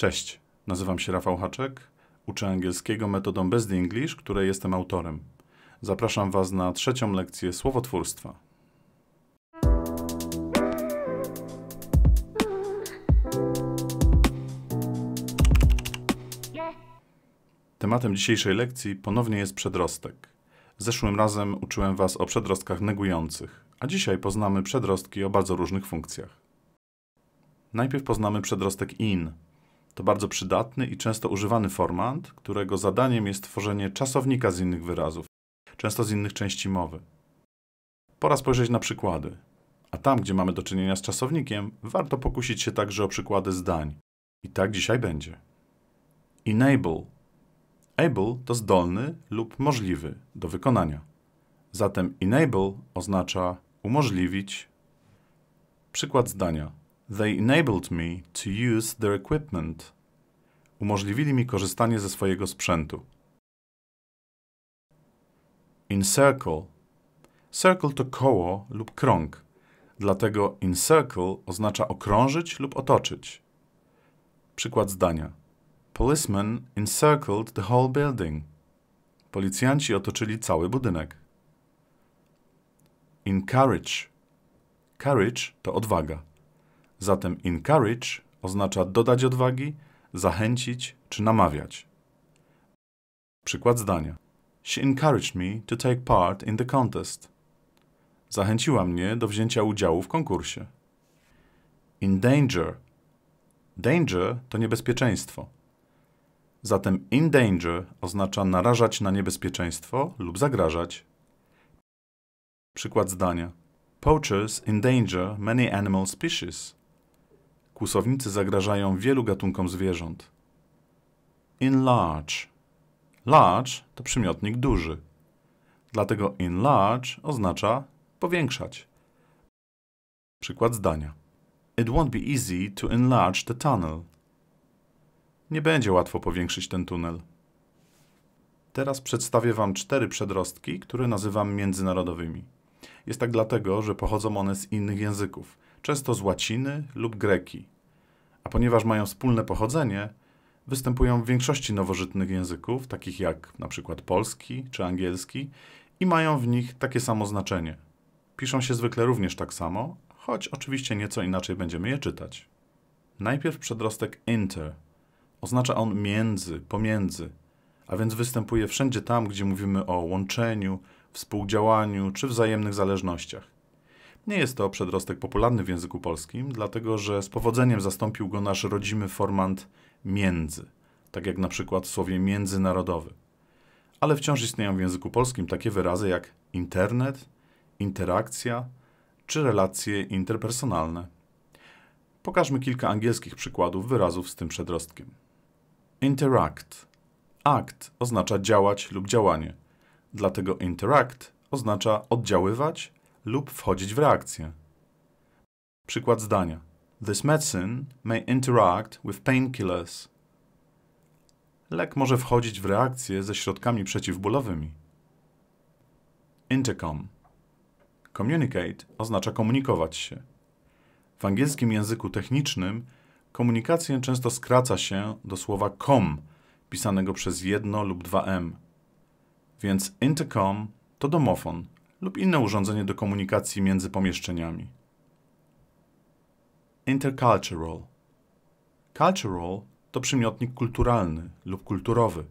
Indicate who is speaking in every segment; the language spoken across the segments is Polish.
Speaker 1: Cześć, nazywam się Rafał Haczek, uczę angielskiego metodą Best English, której jestem autorem. Zapraszam Was na trzecią lekcję słowotwórstwa. Tematem dzisiejszej lekcji ponownie jest przedrostek. Zeszłym razem uczyłem Was o przedrostkach negujących, a dzisiaj poznamy przedrostki o bardzo różnych funkcjach. Najpierw poznamy przedrostek in, to bardzo przydatny i często używany format, którego zadaniem jest tworzenie czasownika z innych wyrazów, często z innych części mowy. Pora spojrzeć na przykłady. A tam, gdzie mamy do czynienia z czasownikiem, warto pokusić się także o przykłady zdań. I tak dzisiaj będzie. Enable. Able to zdolny lub możliwy do wykonania. Zatem enable oznacza umożliwić. Przykład zdania. They enabled me to use their equipment. Umożliwili mi korzystanie ze swojego sprzętu. Encircle. Circle to koło lub krąg. Dlatego encircle oznacza okrążyć lub otoczyć. Przykład zdania. Policemen encircled the whole building. Policjanci otoczyli cały budynek. Encourage. Courage to odwaga. Zatem encourage oznacza dodać odwagi, zachęcić czy namawiać. Przykład zdania. She encouraged me to take part in the contest. Zachęciła mnie do wzięcia udziału w konkursie. In danger. Danger to niebezpieczeństwo. Zatem in danger oznacza narażać na niebezpieczeństwo lub zagrażać. Przykład zdania. Poachers endanger many animal species. Kłusownicy zagrażają wielu gatunkom zwierząt. Enlarge. Large to przymiotnik duży. Dlatego enlarge oznacza powiększać. Przykład zdania. It won't be easy to enlarge the tunnel. Nie będzie łatwo powiększyć ten tunel. Teraz przedstawię Wam cztery przedrostki, które nazywam międzynarodowymi. Jest tak dlatego, że pochodzą one z innych języków często z łaciny lub greki, a ponieważ mają wspólne pochodzenie, występują w większości nowożytnych języków, takich jak np. polski czy angielski, i mają w nich takie samo znaczenie. Piszą się zwykle również tak samo, choć oczywiście nieco inaczej będziemy je czytać. Najpierw przedrostek inter. Oznacza on między, pomiędzy, a więc występuje wszędzie tam, gdzie mówimy o łączeniu, współdziałaniu czy wzajemnych zależnościach. Nie jest to przedrostek popularny w języku polskim, dlatego że z powodzeniem zastąpił go nasz rodzimy formant między, tak jak na przykład w słowie międzynarodowy. Ale wciąż istnieją w języku polskim takie wyrazy jak internet, interakcja czy relacje interpersonalne. Pokażmy kilka angielskich przykładów wyrazów z tym przedrostkiem. Interact. Act oznacza działać lub działanie, dlatego interact oznacza oddziaływać lub wchodzić w reakcję. Przykład zdania. This medicine may interact with painkillers. Lek może wchodzić w reakcję ze środkami przeciwbólowymi. Intercom. Communicate oznacza komunikować się. W angielskim języku technicznym komunikację często skraca się do słowa com, pisanego przez jedno lub dwa m. Więc intercom to domofon, lub inne urządzenie do komunikacji między pomieszczeniami. Intercultural. Cultural to przymiotnik kulturalny lub kulturowy,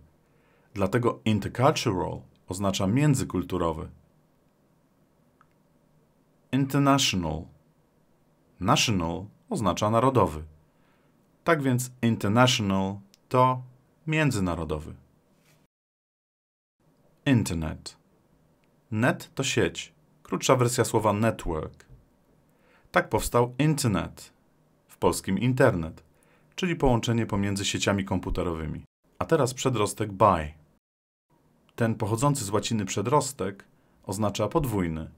Speaker 1: dlatego intercultural oznacza międzykulturowy. International. National oznacza narodowy. Tak więc international to międzynarodowy. Internet. Net to sieć, krótsza wersja słowa network. Tak powstał internet, w polskim internet, czyli połączenie pomiędzy sieciami komputerowymi. A teraz przedrostek by. Ten pochodzący z łaciny przedrostek oznacza podwójny.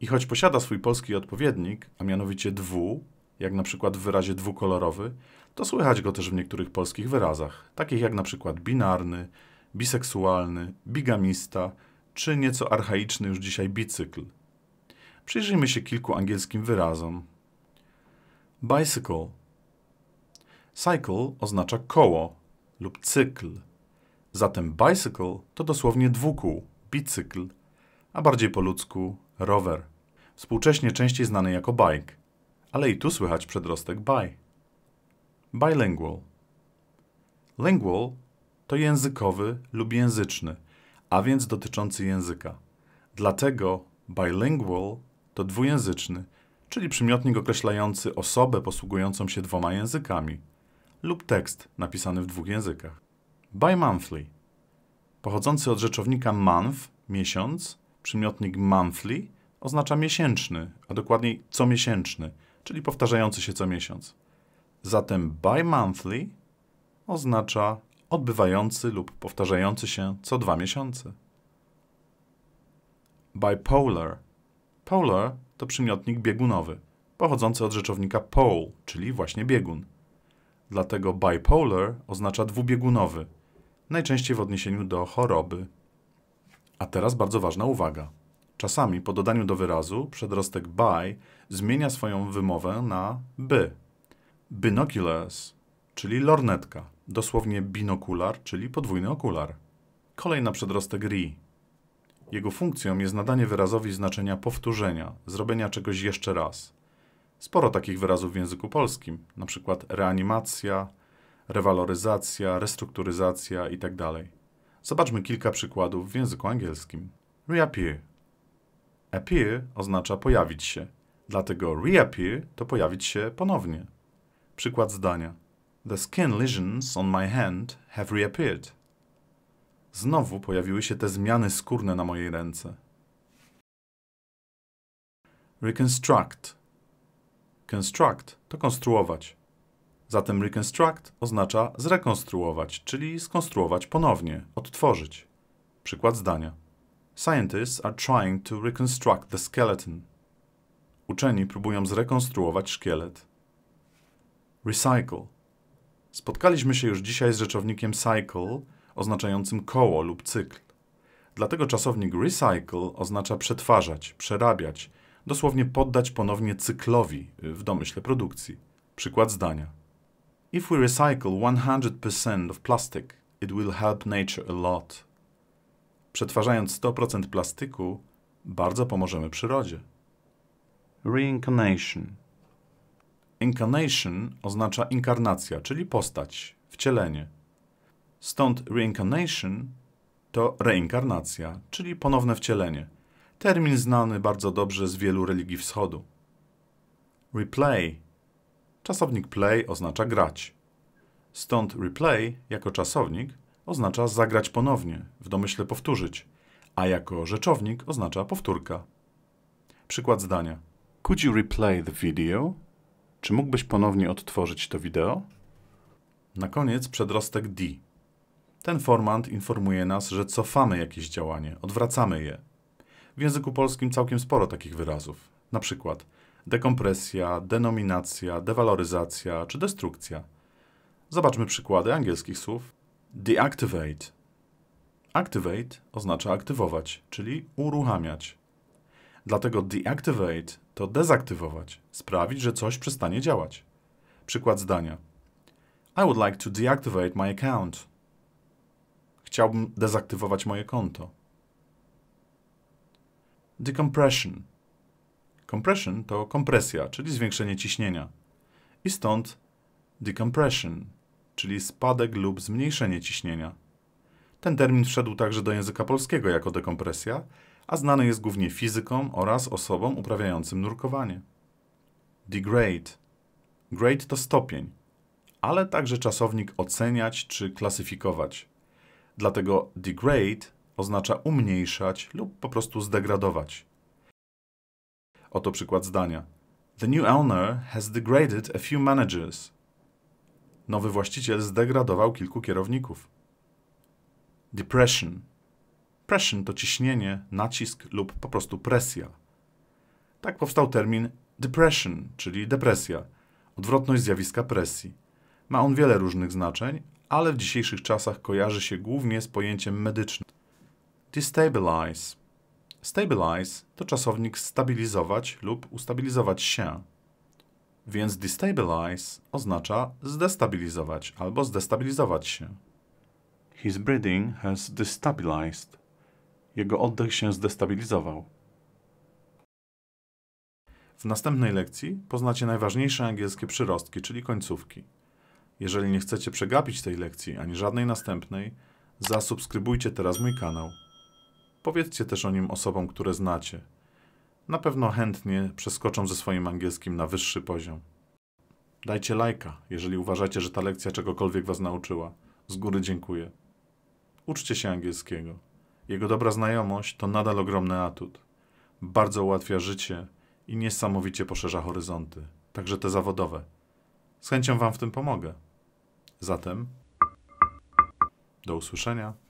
Speaker 1: I choć posiada swój polski odpowiednik, a mianowicie dwu, jak na przykład w wyrazie dwukolorowy, to słychać go też w niektórych polskich wyrazach, takich jak na przykład binarny, biseksualny, bigamista czy nieco archaiczny już dzisiaj bicykl. Przyjrzyjmy się kilku angielskim wyrazom. Bicycle. Cycle oznacza koło lub cykl. Zatem bicycle to dosłownie dwukół, bicykl, a bardziej po ludzku rower. Współcześnie częściej znany jako bike, ale i tu słychać przedrostek bi. Bilingual. Lingual to językowy lub języczny – a więc dotyczący języka. Dlatego bilingual to dwujęzyczny, czyli przymiotnik określający osobę posługującą się dwoma językami lub tekst napisany w dwóch językach. Bimonthly pochodzący od rzeczownika month, miesiąc, przymiotnik monthly oznacza miesięczny, a dokładniej comiesięczny, czyli powtarzający się co miesiąc. Zatem bimonthly oznacza odbywający lub powtarzający się co dwa miesiące. Bipolar. Polar to przymiotnik biegunowy, pochodzący od rzeczownika pole, czyli właśnie biegun. Dlatego bipolar oznacza dwubiegunowy, najczęściej w odniesieniu do choroby. A teraz bardzo ważna uwaga. Czasami po dodaniu do wyrazu przedrostek by zmienia swoją wymowę na by. Binoculars, czyli lornetka dosłownie binokular, czyli podwójny okular. Kolejna przedrostek RI. Jego funkcją jest nadanie wyrazowi znaczenia powtórzenia, zrobienia czegoś jeszcze raz. Sporo takich wyrazów w języku polskim, np. reanimacja, rewaloryzacja, restrukturyzacja itd. Tak Zobaczmy kilka przykładów w języku angielskim. Reappear. Appear oznacza pojawić się, dlatego reappear to pojawić się ponownie. Przykład zdania. The skin lesions on my hand have reappeared. Znowu pojawiły się te zmiany skórne na mojej ręce. Reconstruct. Construct to konstruować. Zatem reconstruct oznacza zrekonstruować, czyli skonstruować ponownie, odtworzyć. Przykład zdania. Scientists are trying to reconstruct the skeleton. Uczeni próbują zrekonstruować szkielet. Recycle Spotkaliśmy się już dzisiaj z rzeczownikiem cycle, oznaczającym koło lub cykl. Dlatego czasownik recycle oznacza przetwarzać, przerabiać, dosłownie poddać ponownie cyklowi w domyśle produkcji. Przykład zdania. If we recycle 100% of plastic, it will help nature a lot. Przetwarzając 100% plastiku, bardzo pomożemy przyrodzie. Reincarnation Incarnation oznacza inkarnacja, czyli postać, wcielenie. Stąd reincarnation to reinkarnacja, czyli ponowne wcielenie. Termin znany bardzo dobrze z wielu religii wschodu. Replay. Czasownik play oznacza grać. Stąd replay jako czasownik oznacza zagrać ponownie, w domyśle powtórzyć, a jako rzeczownik oznacza powtórka. Przykład zdania. Could you replay the video? Czy mógłbyś ponownie odtworzyć to wideo? Na koniec przedrostek D. Ten formant informuje nas, że cofamy jakieś działanie, odwracamy je. W języku polskim całkiem sporo takich wyrazów. Na przykład dekompresja, denominacja, dewaloryzacja czy destrukcja. Zobaczmy przykłady angielskich słów. Deactivate. Activate oznacza aktywować, czyli uruchamiać. Dlatego deactivate to dezaktywować, sprawić, że coś przestanie działać. Przykład zdania. I would like to deactivate my account. Chciałbym dezaktywować moje konto. Decompression. Compression to kompresja, czyli zwiększenie ciśnienia. I stąd decompression, czyli spadek lub zmniejszenie ciśnienia. Ten termin wszedł także do języka polskiego jako dekompresja, a znany jest głównie fizykom oraz osobom uprawiającym nurkowanie. Degrade. Grade to stopień, ale także czasownik oceniać czy klasyfikować. Dlatego degrade oznacza umniejszać lub po prostu zdegradować. Oto przykład zdania. The new owner has degraded a few managers. Nowy właściciel zdegradował kilku kierowników. Depression Pression to ciśnienie, nacisk lub po prostu presja. Tak powstał termin depression, czyli depresja, odwrotność zjawiska presji. Ma on wiele różnych znaczeń, ale w dzisiejszych czasach kojarzy się głównie z pojęciem medycznym. Destabilize. Stabilize to czasownik stabilizować lub ustabilizować się. Więc destabilize oznacza zdestabilizować albo zdestabilizować się. His breathing has destabilized jego oddech się zdestabilizował. W następnej lekcji poznacie najważniejsze angielskie przyrostki, czyli końcówki. Jeżeli nie chcecie przegapić tej lekcji ani żadnej następnej, zasubskrybujcie teraz mój kanał. Powiedzcie też o nim osobom, które znacie. Na pewno chętnie przeskoczą ze swoim angielskim na wyższy poziom. Dajcie lajka, jeżeli uważacie, że ta lekcja czegokolwiek Was nauczyła. Z góry dziękuję. Uczcie się angielskiego. Jego dobra znajomość to nadal ogromny atut. Bardzo ułatwia życie i niesamowicie poszerza horyzonty, także te zawodowe. Z chęcią Wam w tym pomogę. Zatem, do usłyszenia.